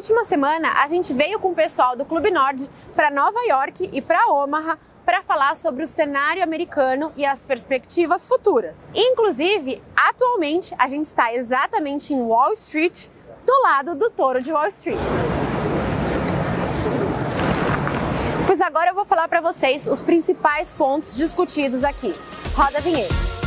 última semana, a gente veio com o pessoal do Clube Nord para Nova York e para Omaha para falar sobre o cenário americano e as perspectivas futuras. Inclusive, atualmente, a gente está exatamente em Wall Street, do lado do Touro de Wall Street. Pois agora eu vou falar para vocês os principais pontos discutidos aqui. Roda a vinheta.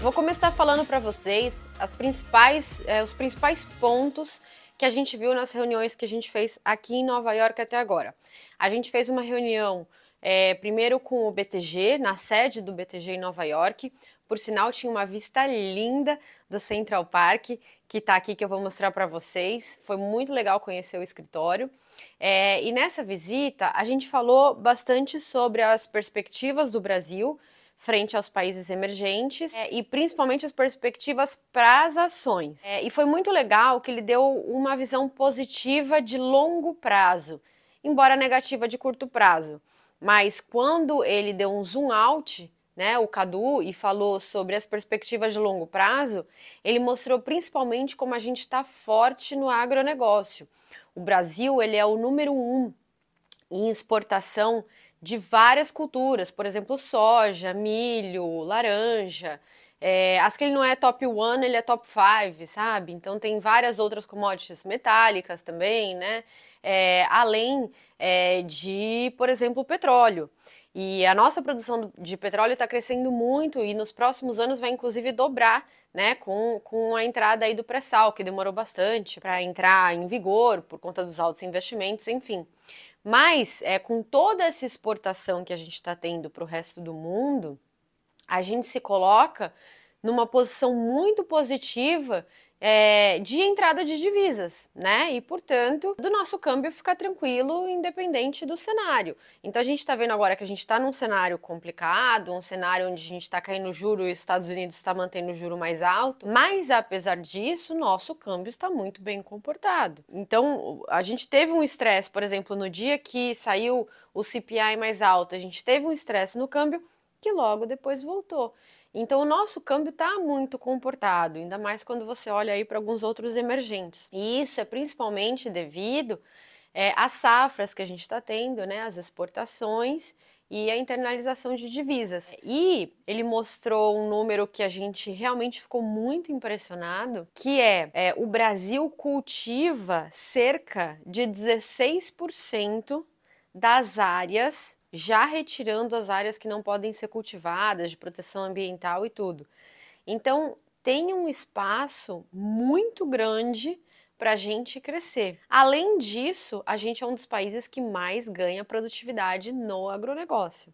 Vou começar falando para vocês as principais, eh, os principais pontos que a gente viu nas reuniões que a gente fez aqui em Nova York até agora. A gente fez uma reunião eh, primeiro com o BTG, na sede do BTG em Nova York. Por sinal, tinha uma vista linda do Central Park, que está aqui que eu vou mostrar para vocês. Foi muito legal conhecer o escritório. É, e nessa visita, a gente falou bastante sobre as perspectivas do Brasil frente aos países emergentes é, e principalmente as perspectivas para as ações. É, e foi muito legal que ele deu uma visão positiva de longo prazo, embora negativa de curto prazo. Mas quando ele deu um zoom out, né, o Cadu, e falou sobre as perspectivas de longo prazo, ele mostrou principalmente como a gente está forte no agronegócio. O Brasil ele é o número um em exportação de várias culturas, por exemplo, soja, milho, laranja. É, acho que ele não é top 1, ele é top 5, sabe? Então tem várias outras commodities metálicas também, né? É, além é, de, por exemplo, petróleo. E a nossa produção de petróleo está crescendo muito e nos próximos anos vai inclusive dobrar, né, com, com a entrada aí do pré-sal, que demorou bastante para entrar em vigor por conta dos altos investimentos, enfim. Mas é, com toda essa exportação que a gente está tendo para o resto do mundo, a gente se coloca numa posição muito positiva é, de entrada de divisas, né? E portanto, do nosso câmbio ficar tranquilo, independente do cenário. Então a gente está vendo agora que a gente está num cenário complicado, um cenário onde a gente está caindo juro e os Estados Unidos está mantendo o juro mais alto, mas apesar disso, nosso câmbio está muito bem comportado. Então a gente teve um estresse, por exemplo, no dia que saiu o CPI mais alto, a gente teve um estresse no câmbio que logo depois voltou. Então o nosso câmbio está muito comportado, ainda mais quando você olha aí para alguns outros emergentes. E isso é principalmente devido é, às safras que a gente está tendo, né, as exportações e a internalização de divisas. E ele mostrou um número que a gente realmente ficou muito impressionado, que é, é o Brasil cultiva cerca de 16% das áreas, já retirando as áreas que não podem ser cultivadas, de proteção ambiental e tudo. Então, tem um espaço muito grande para a gente crescer. Além disso, a gente é um dos países que mais ganha produtividade no agronegócio.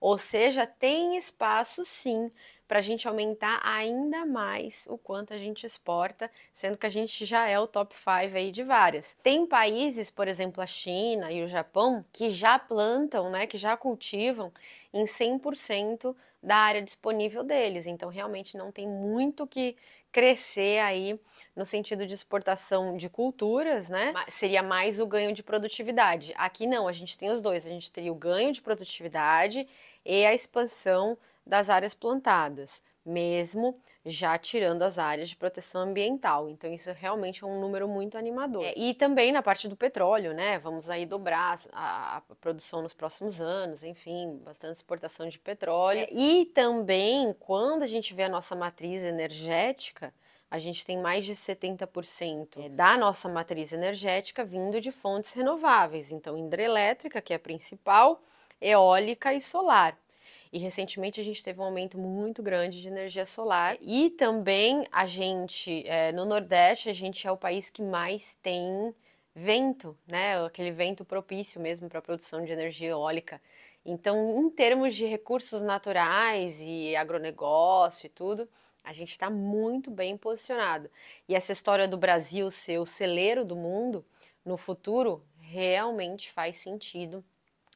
Ou seja, tem espaço sim para a gente aumentar ainda mais o quanto a gente exporta, sendo que a gente já é o top 5 aí de várias. Tem países, por exemplo, a China e o Japão, que já plantam, né, que já cultivam em 100% da área disponível deles. Então, realmente não tem muito que crescer aí no sentido de exportação de culturas, né? Seria mais o ganho de produtividade. Aqui não, a gente tem os dois. A gente teria o ganho de produtividade e a expansão das áreas plantadas mesmo já tirando as áreas de proteção ambiental. Então isso é realmente é um número muito animador. É, e também na parte do petróleo, né? Vamos aí dobrar a, a produção nos próximos anos, enfim, bastante exportação de petróleo. É, e também quando a gente vê a nossa matriz energética, a gente tem mais de 70% é. da nossa matriz energética vindo de fontes renováveis, então hidrelétrica, que é a principal, eólica e solar. E recentemente a gente teve um aumento muito grande de energia solar. E também a gente, é, no Nordeste, a gente é o país que mais tem vento, né? Aquele vento propício mesmo para a produção de energia eólica. Então, em termos de recursos naturais e agronegócio e tudo, a gente está muito bem posicionado. E essa história do Brasil ser o celeiro do mundo no futuro realmente faz sentido.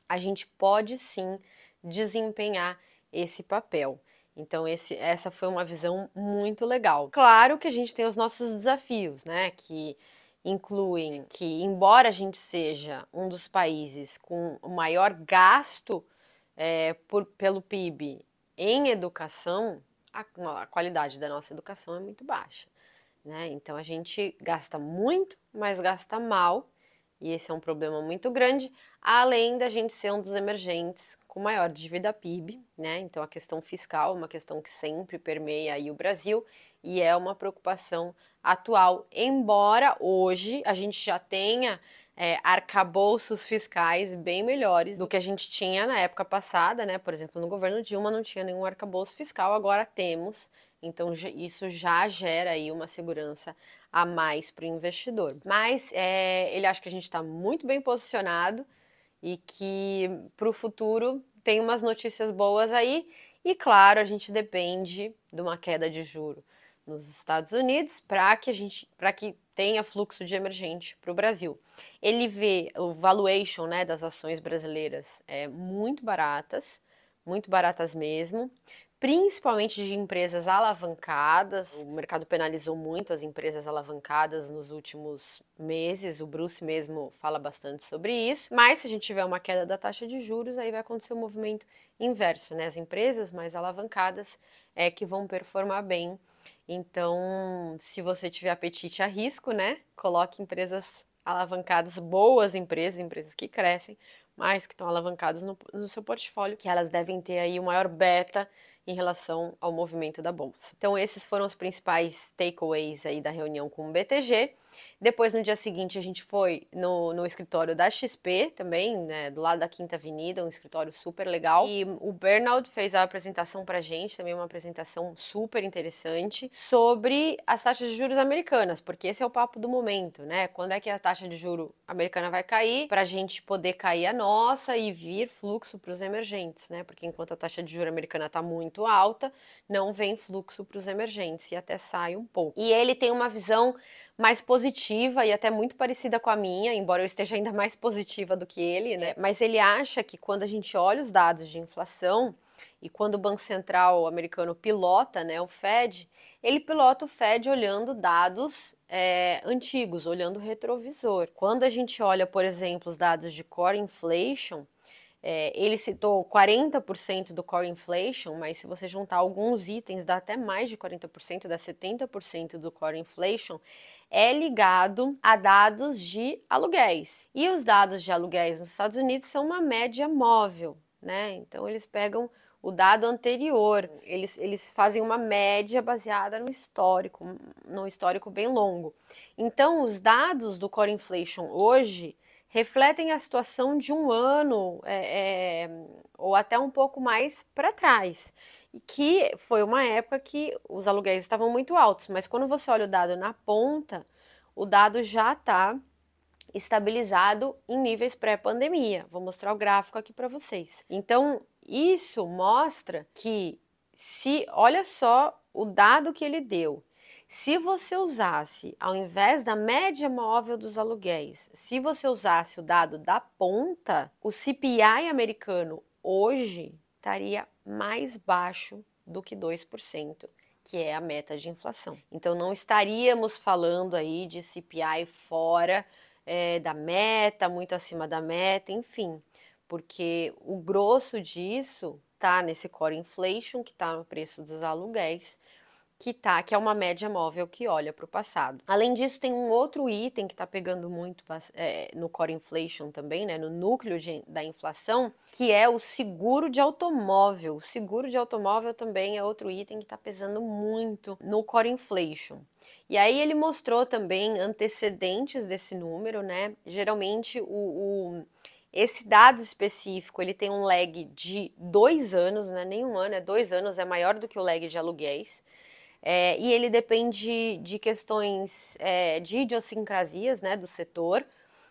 A gente pode sim desempenhar esse papel. Então, esse, essa foi uma visão muito legal. Claro que a gente tem os nossos desafios, né? Que incluem que, embora a gente seja um dos países com o maior gasto é, por, pelo PIB em educação, a, a qualidade da nossa educação é muito baixa. Né? Então a gente gasta muito, mas gasta mal e esse é um problema muito grande, além da gente ser um dos emergentes com maior dívida PIB, né? Então a questão fiscal é uma questão que sempre permeia aí o Brasil e é uma preocupação atual, embora hoje a gente já tenha é, arcabouços fiscais bem melhores do que a gente tinha na época passada, né? Por exemplo, no governo Dilma não tinha nenhum arcabouço fiscal, agora temos. Então isso já gera aí uma segurança a mais para o investidor. Mas é, ele acha que a gente está muito bem posicionado e que para o futuro tem umas notícias boas aí. E claro, a gente depende de uma queda de juro nos Estados Unidos para que a gente para que tenha fluxo de emergente para o Brasil. Ele vê o valuation né, das ações brasileiras é, muito baratas, muito baratas mesmo principalmente de empresas alavancadas. Uhum. O mercado penalizou muito as empresas alavancadas nos últimos meses, o Bruce mesmo fala bastante sobre isso. Mas se a gente tiver uma queda da taxa de juros, aí vai acontecer um movimento inverso, né? As empresas mais alavancadas é que vão performar bem. Então, se você tiver apetite a risco, né? Coloque empresas alavancadas, boas empresas, empresas que crescem, mas que estão alavancadas no, no seu portfólio, que elas devem ter aí o maior beta em relação ao movimento da bolsa. Então esses foram os principais takeaways aí da reunião com o BTG. Depois no dia seguinte a gente foi no, no escritório da XP também, né, do lado da Quinta Avenida, um escritório super legal. E o Bernard fez a apresentação pra gente, também uma apresentação super interessante sobre as taxas de juros americanas, porque esse é o papo do momento, né? Quando é que a taxa de juro americana vai cair pra gente poder cair a nossa e vir fluxo para os emergentes, né? Porque enquanto a taxa de juro americana tá muito muito alta, não vem fluxo para os emergentes e até sai um pouco. E ele tem uma visão mais positiva e até muito parecida com a minha, embora eu esteja ainda mais positiva do que ele, né? Mas ele acha que quando a gente olha os dados de inflação e quando o Banco Central americano pilota, né, o Fed, ele pilota o Fed olhando dados é, antigos, olhando retrovisor. Quando a gente olha, por exemplo, os dados de core inflation, é, ele citou 40% do core inflation, mas se você juntar alguns itens, dá até mais de 40%, dá 70% do core inflation, é ligado a dados de aluguéis. E os dados de aluguéis nos Estados Unidos são uma média móvel, né? Então eles pegam o dado anterior. Eles, eles fazem uma média baseada no histórico, num histórico bem longo. Então, os dados do core inflation hoje refletem a situação de um ano é, é, ou até um pouco mais para trás. E que foi uma época que os aluguéis estavam muito altos, mas quando você olha o dado na ponta, o dado já está estabilizado em níveis pré-pandemia. Vou mostrar o gráfico aqui para vocês. Então, isso mostra que se olha só o dado que ele deu se você usasse, ao invés da média móvel dos aluguéis, se você usasse o dado da ponta, o CPI americano hoje estaria mais baixo do que 2%, que é a meta de inflação. Então não estaríamos falando aí de CPI fora é, da meta, muito acima da meta, enfim, porque o grosso disso está nesse core inflation, que está no preço dos aluguéis que tá, que é uma média móvel que olha para o passado. Além disso, tem um outro item que está pegando muito é, no core inflation também, né, no núcleo de, da inflação, que é o seguro de automóvel. O seguro de automóvel também é outro item que está pesando muito no core inflation. E aí ele mostrou também antecedentes desse número, né? Geralmente o, o esse dado específico ele tem um lag de dois anos, não é nem um ano, é dois anos, é maior do que o lag de aluguéis. É, e ele depende de questões é, de idiosincrasias né, do setor.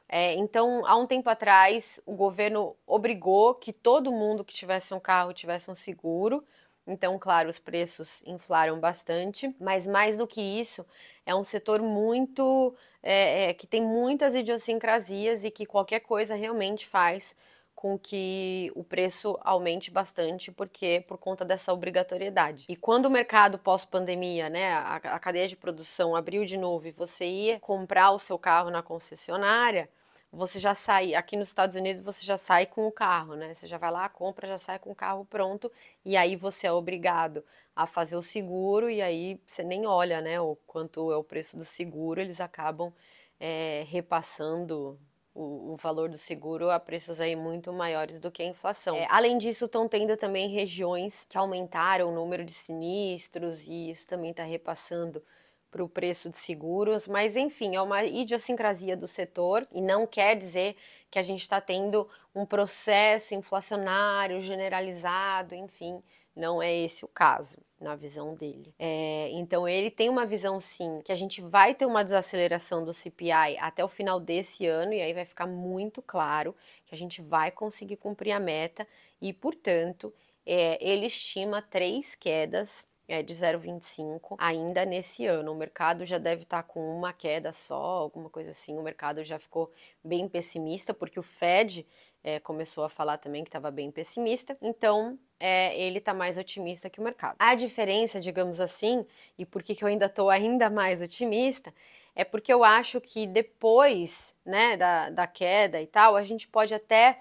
É, então, há um tempo atrás, o governo obrigou que todo mundo que tivesse um carro tivesse um seguro. Então, claro, os preços inflaram bastante, mas mais do que isso, é um setor muito é, é, que tem muitas idiosincrasias e que qualquer coisa realmente faz com que o preço aumente bastante porque por conta dessa obrigatoriedade. E quando o mercado pós-pandemia, né, a, a cadeia de produção abriu de novo e você ia comprar o seu carro na concessionária, você já sai, aqui nos Estados Unidos você já sai com o carro, né? Você já vai lá, compra, já sai com o carro pronto e aí você é obrigado a fazer o seguro e aí você nem olha, né, o quanto é o preço do seguro, eles acabam é, repassando o, o, valor do seguro a preços aí muito maiores do que a inflação. É, além disso, estão tendo também regiões que aumentaram o número de sinistros e isso também está repassando para o preço de seguros, mas enfim, é uma idiosincrasia do setor e não quer dizer que a gente está tendo um processo inflacionário generalizado, enfim, não é esse o caso, na visão dele. É, então, ele tem uma visão, sim, que a gente vai ter uma desaceleração do CPI até o final desse ano, e aí vai ficar muito claro que a gente vai conseguir cumprir a meta, e, portanto, é, ele estima três quedas é, de 0,25 ainda nesse ano. O mercado já deve estar tá com uma queda só, alguma coisa assim. O mercado já ficou bem pessimista, porque o Fed é, começou a falar também que estava bem pessimista. Então, é, ele está mais otimista que o mercado. A diferença, digamos assim, e por que, eu ainda estou ainda mais otimista, é porque eu acho que depois né, da, da queda e tal, a gente pode até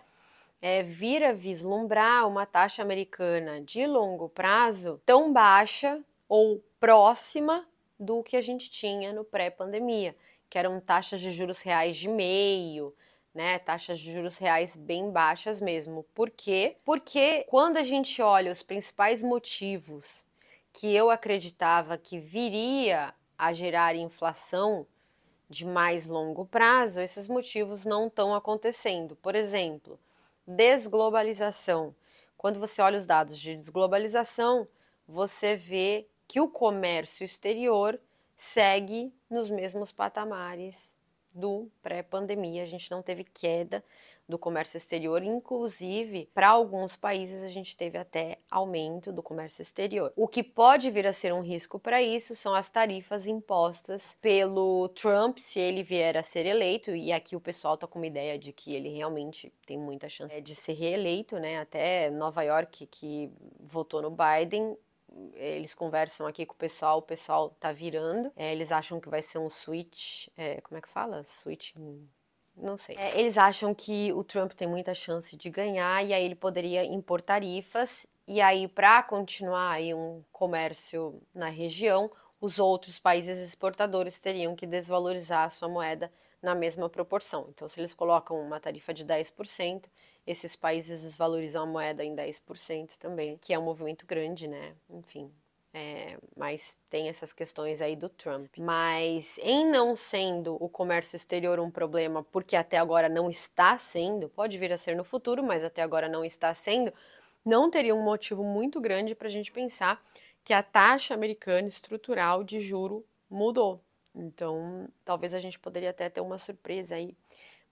é, vir a vislumbrar uma taxa americana de longo prazo tão baixa ou próxima do que a gente tinha no pré-pandemia, que eram taxas de juros reais de meio, né, taxas de juros reais bem baixas mesmo. Por quê? Porque quando a gente olha os principais motivos que eu acreditava que viria a gerar inflação de mais longo prazo, esses motivos não estão acontecendo. Por exemplo, desglobalização. Quando você olha os dados de desglobalização, você vê que o comércio exterior segue nos mesmos patamares do pré-pandemia. A gente não teve queda do comércio exterior, inclusive para alguns países a gente teve até aumento do comércio exterior. O que pode vir a ser um risco para isso são as tarifas impostas pelo Trump se ele vier a ser eleito, e aqui o pessoal tá com uma ideia de que ele realmente tem muita chance de ser reeleito, né? Até Nova York que votou no Biden eles conversam aqui com o pessoal, o pessoal tá virando. É, eles acham que vai ser um switch. É, como é que fala? Switch. Não sei. É, eles acham que o Trump tem muita chance de ganhar e aí ele poderia impor tarifas. E aí, para continuar aí um comércio na região, os outros países exportadores teriam que desvalorizar a sua moeda na mesma proporção. Então, se eles colocam uma tarifa de 10%, esses países desvalorizam a moeda em 10% também, que é um movimento grande, né? Enfim, é, mas tem essas questões aí do Trump. Mas em não sendo o comércio exterior um problema, porque até agora não está sendo, pode vir a ser no futuro, mas até agora não está sendo, não teria um motivo muito grande para a gente pensar que a taxa americana estrutural de juro mudou. Então, talvez a gente poderia até ter uma surpresa aí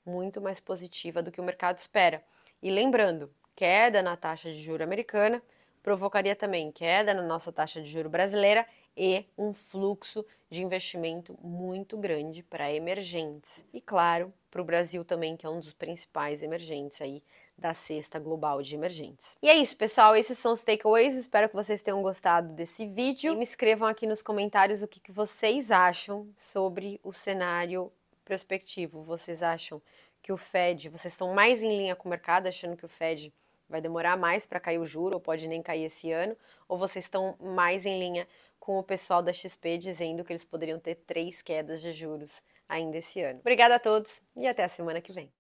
muito mais positiva do que o mercado espera. E lembrando, queda na taxa de juro americana provocaria também queda na nossa taxa de juro brasileira e um fluxo de investimento muito grande para emergentes. E claro, para o Brasil também, que é um dos principais emergentes aí da cesta global de emergentes. E é isso, pessoal. Esses são os takeaways. Espero que vocês tenham gostado desse vídeo. E me escrevam aqui nos comentários o que, que vocês acham sobre o cenário prospectivo. Vocês acham que o Fed, vocês estão mais em linha com o mercado, achando que o Fed vai demorar mais para cair o juro, ou pode nem cair esse ano, ou vocês estão mais em linha com o pessoal da XP dizendo que eles poderiam ter três quedas de juros ainda esse ano. Obrigada a todos e até a semana que vem.